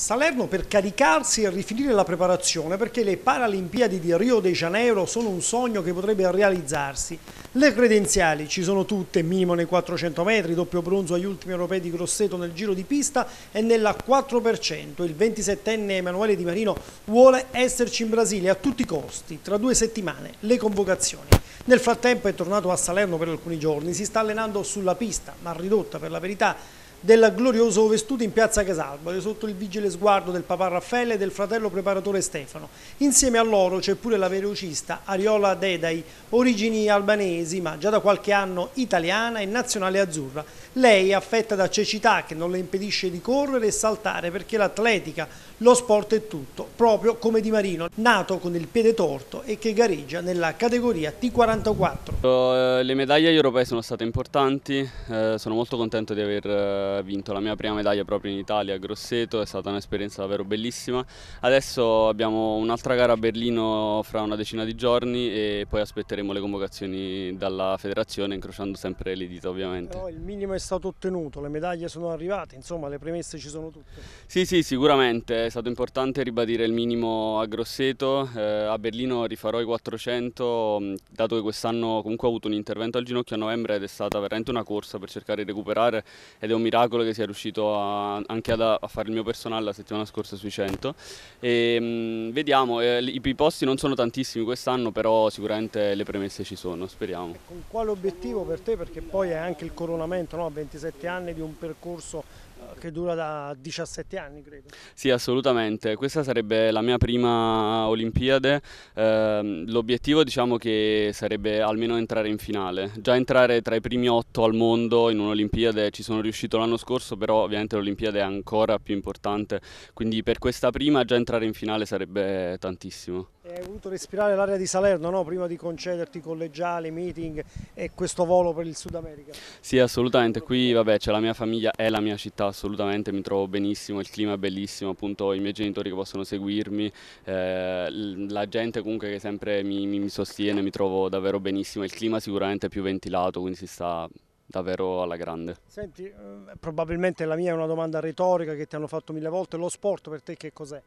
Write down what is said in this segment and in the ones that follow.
Salerno per caricarsi e rifinire la preparazione perché le Paralimpiadi di Rio de Janeiro sono un sogno che potrebbe realizzarsi. Le credenziali ci sono tutte, minimo nei 400 metri, doppio bronzo agli ultimi europei di Grosseto nel giro di pista e nella 4%. Il 27enne Emanuele Di Marino vuole esserci in Brasile a tutti i costi, tra due settimane le convocazioni. Nel frattempo è tornato a Salerno per alcuni giorni, si sta allenando sulla pista, ma ridotta per la verità del glorioso vestuto in piazza Casalbo, sotto il vigile sguardo del papà Raffaele e del fratello preparatore Stefano. Insieme a loro c'è pure la velocista Ariola Dedai, origini albanesi ma già da qualche anno italiana e nazionale azzurra. Lei affetta da cecità che non le impedisce di correre e saltare perché l'atletica, lo sport è tutto, proprio come Di Marino, nato con il piede torto e che gareggia nella categoria T44. Eh, le medaglie europee sono state importanti, eh, sono molto contento di aver eh, eh, vinto la mia prima medaglia proprio in Italia a Grosseto, è stata un'esperienza davvero bellissima. Adesso abbiamo un'altra gara a Berlino fra una decina di giorni e poi aspetteremo le convocazioni dalla federazione incrociando sempre le dita ovviamente. Però il minimo è stato ottenuto, le medaglie sono arrivate, insomma le premesse ci sono tutte. Sì, sì, sicuramente è stato importante ribadire il minimo a Grosseto, eh, a Berlino rifarò i 400 mm, dato che quest'anno comunque ho avuto un intervento al ginocchio a novembre ed è stata veramente una corsa per cercare di recuperare ed è un miracolo miracolo che sia riuscito a, anche ad, a fare il mio personale la settimana scorsa sui 100. E, mh, vediamo, eh, i, i, posti non sono tantissimi quest'anno, però sicuramente le premesse ci sono, speriamo. Con quale obiettivo per te? Perché poi è anche il coronamento no? a 27 anni di un percorso che dura da 17 anni, credo. Sì, assolutamente. Questa sarebbe la mia prima Olimpiade. Eh, l'obiettivo, diciamo, che sarebbe almeno entrare in finale. Già entrare tra i primi otto al mondo in un'Olimpiade ci sono riuscito l'anno scorso, però ovviamente l'Olimpiade è ancora più importante. Quindi per questa prima già entrare in finale sarebbe tantissimo. Hai voluto respirare l'area di Salerno no? prima di concederti collegiali, meeting e questo volo per il Sud America? Sì, assolutamente. Qui vabbè, c'è la mia famiglia, è la mia città assolutamente, mi trovo benissimo, il clima è bellissimo, appunto i miei genitori che possono seguirmi, eh, la gente comunque che sempre mi, mi, sostiene, mi trovo davvero benissimo, il clima è sicuramente più ventilato, quindi si sta davvero alla grande. Senti, eh, probabilmente la mia è una domanda retorica che ti hanno fatto mille volte, lo sport per te che cos'è?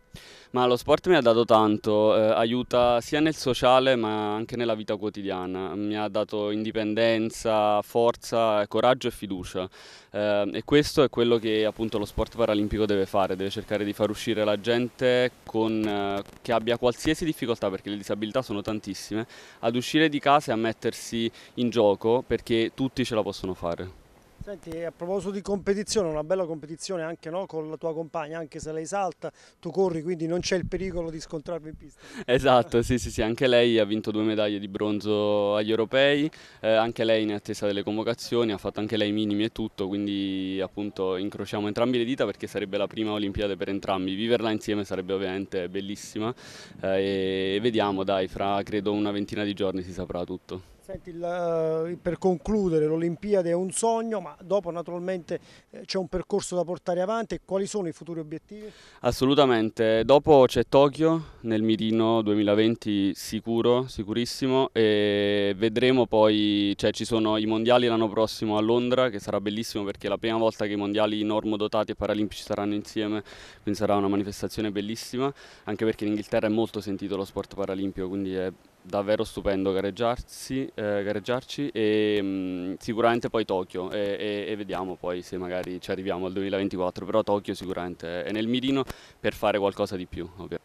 Ma lo sport mi ha dato tanto, eh, aiuta sia nel sociale ma anche nella vita quotidiana, mi ha dato indipendenza, forza, coraggio e fiducia eh, e questo è quello che appunto lo sport paralimpico deve fare, deve cercare di far uscire la gente con, eh, che abbia qualsiasi difficoltà, perché le disabilità sono tantissime, ad uscire di casa e a mettersi in gioco perché tutti ce la possono possono fare. Senti, a proposito di competizione, una bella competizione anche no? con la tua compagna, anche se lei salta, tu corri, quindi non c'è il pericolo di scontrarvi in pista. Esatto, sì, sì, sì, anche lei ha vinto due medaglie di bronzo agli europei, eh, anche lei in attesa delle convocazioni, ha fatto anche lei i minimi e tutto, quindi appunto incrociamo entrambi le dita perché sarebbe la prima Olimpiade per entrambi, viverla insieme sarebbe ovviamente bellissima eh, e vediamo, dai, fra credo una ventina di giorni si saprà tutto. Senti, il, eh, per concludere, l'Olimpiade è un sogno, ma dopo naturalmente eh, c'è un percorso da portare avanti. Quali sono i futuri obiettivi? Assolutamente, dopo c'è Tokyo nel Mirino 2020 sicuro, sicurissimo e vedremo poi, cioè ci sono i mondiali l'anno prossimo a Londra che sarà bellissimo perché è la prima volta che i mondiali normodotati e paralimpici saranno insieme, quindi sarà una manifestazione bellissima, anche perché in Inghilterra è molto sentito lo sport paralimpico, quindi è davvero stupendo gareggiarsi, eh, gareggiarci e mh, mm, sicuramente poi Tokyo e, e, e, vediamo poi se magari ci arriviamo al 2024, però Tokyo sicuramente è nel mirino per fare qualcosa di più. Ovviamente.